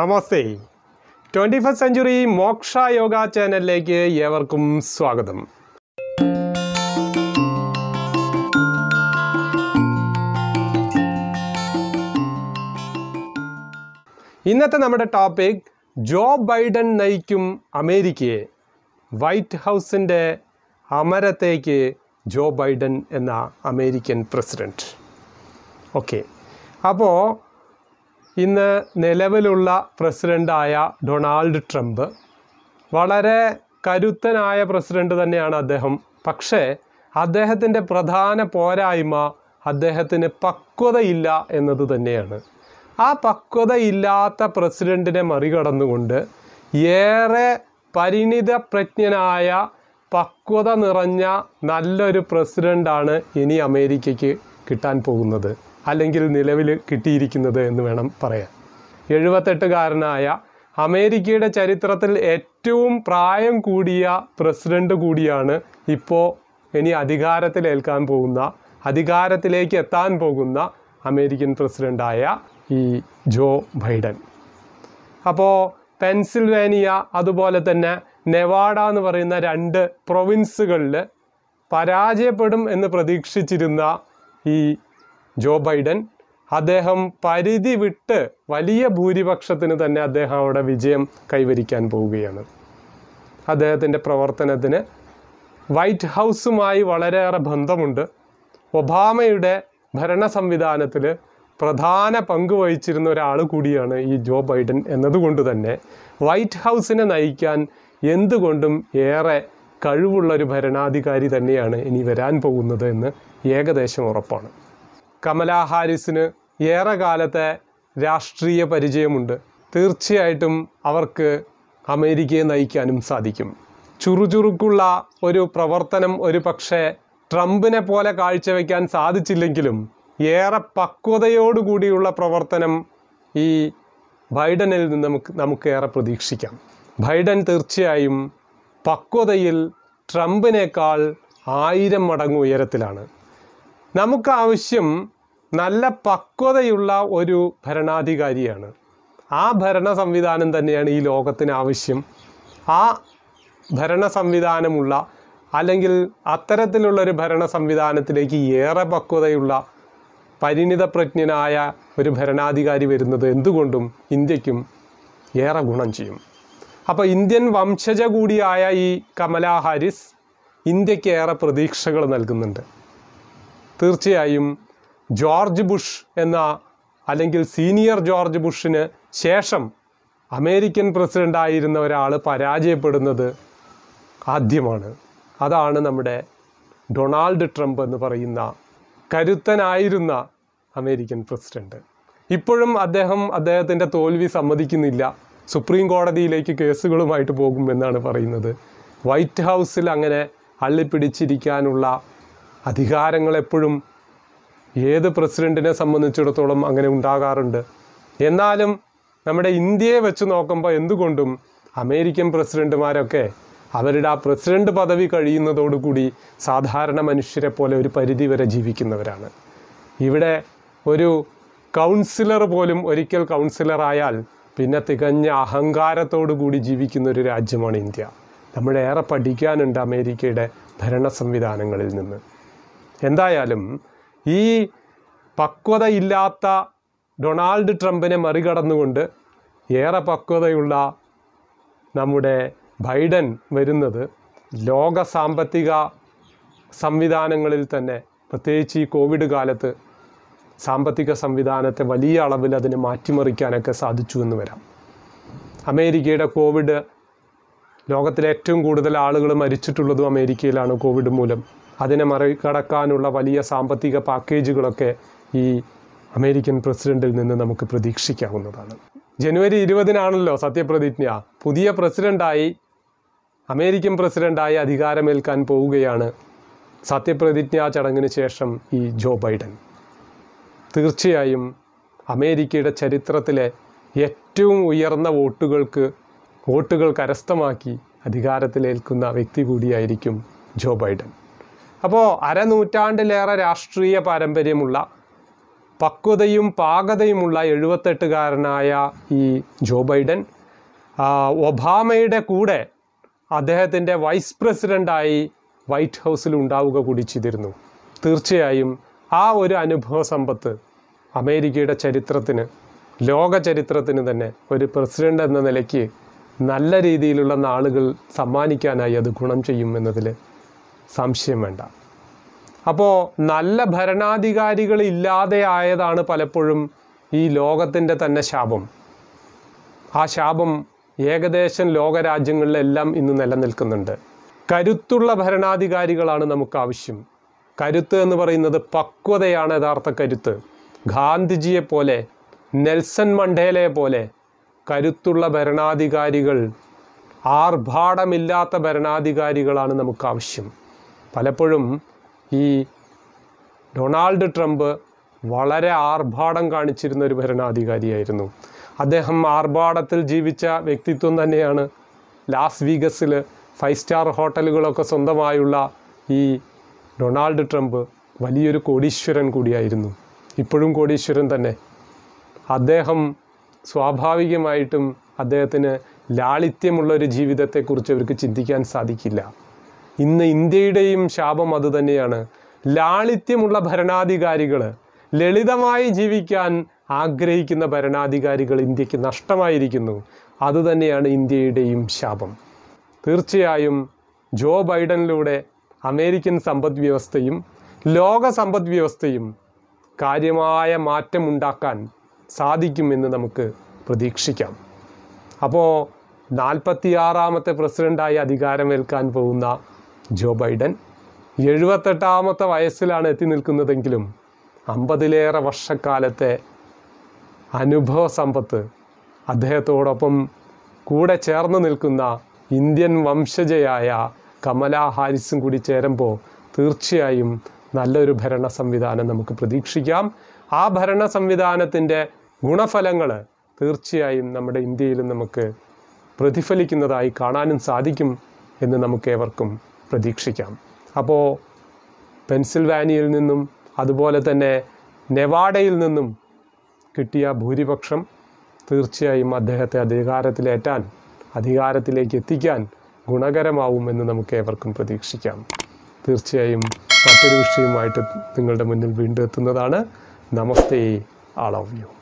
നമസ്തേ twenty first century Moksha Yoga ചാനലിലേക്ക് ഏവർക്കും സ്വാഗതം ഇന്നത്തെ നമ്മുടെ ടോപ്പിക് ജോ ബൈഡൻ നയിക്കും അമേരിക്കയെ വൈറ്റ് ഹൗസിൻ്റെ അമരത്തേക്ക് ജോ ബൈഡൻ എന്ന അമേരിക്കൻ പ്രസിഡൻറ്റ് ഓക്കെ അപ്പോൾ ഇന്ന് നിലവിലുള്ള പ്രസിഡൻ്റായ ഡൊണാൾഡ് ട്രംപ് വളരെ കരുത്തനായ പ്രസിഡൻ്റ് തന്നെയാണ് അദ്ദേഹം പക്ഷേ അദ്ദേഹത്തിൻ്റെ പ്രധാന പോരായ്മ അദ്ദേഹത്തിന് പക്വതയില്ല എന്നത് തന്നെയാണ് ആ പക്വതയില്ലാത്ത പ്രസിഡൻറ്റിനെ മറികടന്നുകൊണ്ട് ഏറെ പ്രജ്ഞനായ പക്വത നിറഞ്ഞ നല്ലൊരു പ്രസിഡൻ്റാണ് ഇനി അമേരിക്കയ്ക്ക് കിട്ടാൻ പോകുന്നത് അല്ലെങ്കിൽ നിലവിൽ കിട്ടിയിരിക്കുന്നത് എന്ന് വേണം പറയാൻ എഴുപത്തെട്ടുകാരനായ അമേരിക്കയുടെ ചരിത്രത്തിൽ ഏറ്റവും പ്രായം കൂടിയ പ്രസിഡൻ്റ് കൂടിയാണ് ഇപ്പോൾ ഇനി അധികാരത്തിലേൽക്കാൻ പോകുന്ന അധികാരത്തിലേക്ക് എത്താൻ പോകുന്ന അമേരിക്കൻ പ്രസിഡൻ്റായ ഈ ജോ ബൈഡൻ അപ്പോൾ പെൻസിൽവാനിയ അതുപോലെ തന്നെ നെവാഡ എന്ന് പറയുന്ന രണ്ട് പ്രൊവിൻസുകളിൽ പരാജയപ്പെടും എന്ന് പ്രതീക്ഷിച്ചിരുന്ന ഈ ജോ ബൈഡൻ അദ്ദേഹം പരിധി വിട്ട് വലിയ ഭൂരിപക്ഷത്തിന് തന്നെ അദ്ദേഹം അവിടെ വിജയം കൈവരിക്കാൻ പോവുകയാണ് അദ്ദേഹത്തിൻ്റെ പ്രവർത്തനത്തിന് വൈറ്റ് ഹൗസുമായി വളരെയേറെ ബന്ധമുണ്ട് ഒബാമയുടെ ഭരണ സംവിധാനത്തിൽ പ്രധാന പങ്ക് വഹിച്ചിരുന്ന ഒരാൾ കൂടിയാണ് ഈ ജോ ബൈഡൻ എന്നതുകൊണ്ട് തന്നെ വൈറ്റ് ഹൗസിനെ നയിക്കാൻ എന്തുകൊണ്ടും ഏറെ കഴിവുള്ള ഒരു ഭരണാധികാരി തന്നെയാണ് ഇനി വരാൻ പോകുന്നത് എന്ന് ഏകദേശം ഉറപ്പാണ് കമലാ ഹാരിസിന് ഏറെ കാലത്തെ രാഷ്ട്രീയ പരിചയമുണ്ട് തീർച്ചയായിട്ടും അവർക്ക് അമേരിക്കയെ നയിക്കാനും സാധിക്കും ചുറുചുറുക്കുള്ള ഒരു പ്രവർത്തനം ഒരു പക്ഷേ ട്രംപിനെ പോലെ കാഴ്ചവെക്കാൻ സാധിച്ചില്ലെങ്കിലും ഏറെ പക്വതയോടുകൂടിയുള്ള പ്രവർത്തനം ഈ ബൈഡനിൽ നിന്ന് നമുക്ക് നമുക്ക് ഏറെ പ്രതീക്ഷിക്കാം ബൈഡൻ തീർച്ചയായും പക്വതയിൽ ട്രംപിനേക്കാൾ ആയിരം മടങ്ങ് ഉയരത്തിലാണ് നമുക്കാവശ്യം നല്ല പക്വതയുള്ള ഒരു ഭരണാധികാരിയാണ് ആ ഭരണ സംവിധാനം തന്നെയാണ് ഈ ലോകത്തിന് ആവശ്യം ആ ഭരണ സംവിധാനമുള്ള അല്ലെങ്കിൽ അത്തരത്തിലുള്ളൊരു ഭരണ സംവിധാനത്തിലേക്ക് ഏറെ പക്വതയുള്ള പരിണിതപ്രജ്ഞനായ ഒരു ഭരണാധികാരി വരുന്നത് എന്തുകൊണ്ടും ഇന്ത്യക്കും ഏറെ ഗുണം ചെയ്യും അപ്പോൾ ഇന്ത്യൻ വംശജ കൂടിയായ ഈ കമലാ ഹാരിസ് ഇന്ത്യക്ക് ഏറെ പ്രതീക്ഷകൾ നൽകുന്നുണ്ട് തീർച്ചയായും ജോർജ് ബുഷ് എന്ന അല്ലെങ്കിൽ സീനിയർ ജോർജ് ബുഷിന് ശേഷം അമേരിക്കൻ പ്രസിഡൻ്റായിരുന്ന ഒരാൾ പരാജയപ്പെടുന്നത് ആദ്യമാണ് അതാണ് നമ്മുടെ ഡൊണാൾഡ് ട്രംപ് എന്ന് പറയുന്ന കരുത്തനായിരുന്ന അമേരിക്കൻ പ്രസിഡന്റ് ഇപ്പോഴും അദ്ദേഹം അദ്ദേഹത്തിൻ്റെ തോൽവി സമ്മതിക്കുന്നില്ല സുപ്രീം കോടതിയിലേക്ക് കേസുകളുമായിട്ട് പോകുമെന്നാണ് പറയുന്നത് വൈറ്റ് ഹൗസിൽ അങ്ങനെ അള്ളിപ്പിടിച്ചിരിക്കാനുള്ള അധികാരങ്ങൾ എപ്പോഴും ഏത് പ്രസിഡൻറ്റിനെ സംബന്ധിച്ചിടത്തോളം അങ്ങനെ ഉണ്ടാകാറുണ്ട് എന്നാലും നമ്മുടെ ഇന്ത്യയെ വെച്ച് നോക്കുമ്പോൾ എന്തുകൊണ്ടും അമേരിക്കൻ പ്രസിഡൻറ്റുമാരൊക്കെ അവരുടെ ആ പ്രസിഡന്റ് പദവി കഴിയുന്നതോടുകൂടി സാധാരണ മനുഷ്യരെ പോലെ ഒരു പരിധി വരെ ജീവിക്കുന്നവരാണ് ഇവിടെ ഒരു കൗൺസിലർ പോലും ഒരിക്കൽ കൗൺസിലറായാൽ പിന്നെ തികഞ്ഞ അഹങ്കാരത്തോടു കൂടി ജീവിക്കുന്ന ഒരു രാജ്യമാണ് ഇന്ത്യ നമ്മളേറെ പഠിക്കാനുണ്ട് അമേരിക്കയുടെ ഭരണ സംവിധാനങ്ങളിൽ നിന്ന് എന്തായാലും ഈ പക്വതയില്ലാത്ത ഡൊണാൾഡ് ട്രംപിനെ മറികടന്നുകൊണ്ട് ഏറെ പക്വതയുള്ള നമ്മുടെ ബൈഡൻ വരുന്നത് ലോക സാമ്പത്തിക സംവിധാനങ്ങളിൽ തന്നെ പ്രത്യേകിച്ച് ഈ കോവിഡ് കാലത്ത് സാമ്പത്തിക സംവിധാനത്തെ വലിയ അളവിൽ അതിനെ മാറ്റിമറിക്കാനൊക്കെ സാധിച്ചു എന്ന് വരാം അമേരിക്കയുടെ കോവിഡ് ലോകത്തിലെ ഏറ്റവും കൂടുതൽ ആളുകൾ മരിച്ചിട്ടുള്ളതും അമേരിക്കയിലാണ് കോവിഡ് മൂലം അതിനെ മറികടക്കാനുള്ള വലിയ സാമ്പത്തിക പാക്കേജുകളൊക്കെ ഈ അമേരിക്കൻ പ്രസിഡന്റിൽ നിന്ന് നമുക്ക് പ്രതീക്ഷിക്കാവുന്നതാണ് ജനുവരി ഇരുപതിനാണല്ലോ സത്യപ്രതിജ്ഞ പുതിയ പ്രസിഡന്റായി അമേരിക്കൻ പ്രസിഡന്റായി അധികാരമേൽക്കാൻ പോവുകയാണ് സത്യപ്രതിജ്ഞാ ചടങ്ങിന് ശേഷം ഈ ജോ ബൈഡൻ തീർച്ചയായും അമേരിക്കയുടെ ചരിത്രത്തിലെ ഏറ്റവും ഉയർന്ന വോട്ടുകൾക്ക് വോട്ടുകൾ കരസ്ഥമാക്കി അധികാരത്തിലേൽക്കുന്ന വ്യക്തി കൂടിയായിരിക്കും ജോ ബൈഡൻ അപ്പോൾ അരനൂറ്റാണ്ടിലേറെ രാഷ്ട്രീയ പാരമ്പര്യമുള്ള പക്വതയും പാകതയുമുള്ള എഴുപത്തെട്ടുകാരനായ ഈ ജോ ബൈഡൻ ഒബാമയുടെ കൂടെ അദ്ദേഹത്തിൻ്റെ വൈസ് പ്രസിഡൻ്റായി വൈറ്റ് ഹൗസിൽ ഉണ്ടാവുക കൂടി ചെയ്തിരുന്നു തീർച്ചയായും ആ ഒരു അനുഭവ സമ്പത്ത് അമേരിക്കയുടെ ചരിത്രത്തിന് ലോക ചരിത്രത്തിന് തന്നെ ഒരു പ്രസിഡൻ്റ് എന്ന നിലയ്ക്ക് നല്ല രീതിയിലുള്ള നാളുകൾ സമ്മാനിക്കാനായി അത് ഗുണം ചെയ്യും എന്നതിൽ സംശയം വേണ്ട അപ്പോൾ നല്ല ഭരണാധികാരികൾ ഇല്ലാതെ ആയതാണ് പലപ്പോഴും ഈ ലോകത്തിൻ്റെ തന്നെ ശാപം ആ ശാപം ഏകദേശം ലോകരാജ്യങ്ങളിലെല്ലാം ഇന്ന് നിലനിൽക്കുന്നുണ്ട് കരുത്തുള്ള ഭരണാധികാരികളാണ് നമുക്ക് ആവശ്യം കരുത്ത് എന്ന് പറയുന്നത് പക്വതയാണ് യഥാർത്ഥ കരുത്ത് ഗാന്ധിജിയെ പോലെ നെൽസൺ മണ്ടേലയെ പോലെ കരുത്തുള്ള ഭരണാധികാരികൾ ആർഭാടമില്ലാത്ത ഭരണാധികാരികളാണ് നമുക്ക് ആവശ്യം പലപ്പോഴും ഈ ഡൊണാൾഡ് ട്രംപ് വളരെ ആർഭാടം കാണിച്ചിരുന്ന ഒരു ഭരണാധികാരിയായിരുന്നു അദ്ദേഹം ആർഭാടത്തിൽ ജീവിച്ച വ്യക്തിത്വം തന്നെയാണ് ലാസ് വീഗസിൽ ഫൈവ് സ്റ്റാർ ഹോട്ടലുകളൊക്കെ സ്വന്തമായുള്ള ഈ ഡൊണാൾഡ് ട്രംപ് വലിയൊരു കോടീശ്വരൻ കൂടിയായിരുന്നു ഇപ്പോഴും കോടീശ്വരൻ തന്നെ അദ്ദേഹം സ്വാഭാവികമായിട്ടും അദ്ദേഹത്തിന് ലാളിത്യമുള്ള ഒരു ജീവിതത്തെക്കുറിച്ച് അവർക്ക് ചിന്തിക്കാൻ സാധിക്കില്ല ഇന്ന് ഇന്ത്യയുടെയും ശാപം അതുതന്നെയാണ് ലാളിത്യമുള്ള ഭരണാധികാരികൾ ലളിതമായി ജീവിക്കാൻ ആഗ്രഹിക്കുന്ന ഭരണാധികാരികൾ ഇന്ത്യക്ക് നഷ്ടമായിരിക്കുന്നു അതുതന്നെയാണ് ഇന്ത്യയുടെയും ശാപം തീർച്ചയായും ജോ ബൈഡനിലൂടെ അമേരിക്കൻ സമ്പദ് വ്യവസ്ഥയും ലോക സമ്പദ് വ്യവസ്ഥയും കാര്യമായ മാറ്റമുണ്ടാക്കാൻ സാധിക്കുമെന്ന് നമുക്ക് പ്രതീക്ഷിക്കാം അപ്പോൾ നാൽപ്പത്തിയാറാമത്തെ പ്രസിഡൻ്റായി അധികാരമേൽക്കാൻ പോകുന്ന ജോ ബൈഡൻ എഴുപത്തെട്ടാമത്തെ വയസ്സിലാണ് എത്തി നിൽക്കുന്നതെങ്കിലും അമ്പതിലേറെ വർഷക്കാലത്തെ അനുഭവ സമ്പത്ത് അദ്ദേഹത്തോടൊപ്പം കൂടെ ചേർന്ന് നിൽക്കുന്ന ഇന്ത്യൻ വംശജയായ കമല ഹാരിസും കൂടി ചേരുമ്പോൾ തീർച്ചയായും നല്ലൊരു ഭരണ സംവിധാനം നമുക്ക് പ്രതീക്ഷിക്കാം ആ ഭരണ സംവിധാനത്തിൻ്റെ ഗുണഫലങ്ങൾ തീർച്ചയായും നമ്മുടെ ഇന്ത്യയിലും നമുക്ക് പ്രതിഫലിക്കുന്നതായി കാണാനും സാധിക്കും എന്ന് നമുക്കേവർക്കും പ്രതീക്ഷിക്കാം അപ്പോൾ പെൻസിൽവാനിയിൽ നിന്നും അതുപോലെ തന്നെ നെവാഡയിൽ നിന്നും കിട്ടിയ ഭൂരിപക്ഷം തീർച്ചയായും അദ്ദേഹത്തെ അധികാരത്തിലേറ്റാൻ അധികാരത്തിലേക്ക് എത്തിക്കാൻ ഗുണകരമാവുമെന്ന് നമുക്ക് ഏവർക്കും പ്രതീക്ഷിക്കാം തീർച്ചയായും മറ്റൊരു വിഷയവുമായിട്ട് നിങ്ങളുടെ മുന്നിൽ വീണ്ടും എത്തുന്നതാണ് നമസ്തേ ആൾ ഓഫ് യു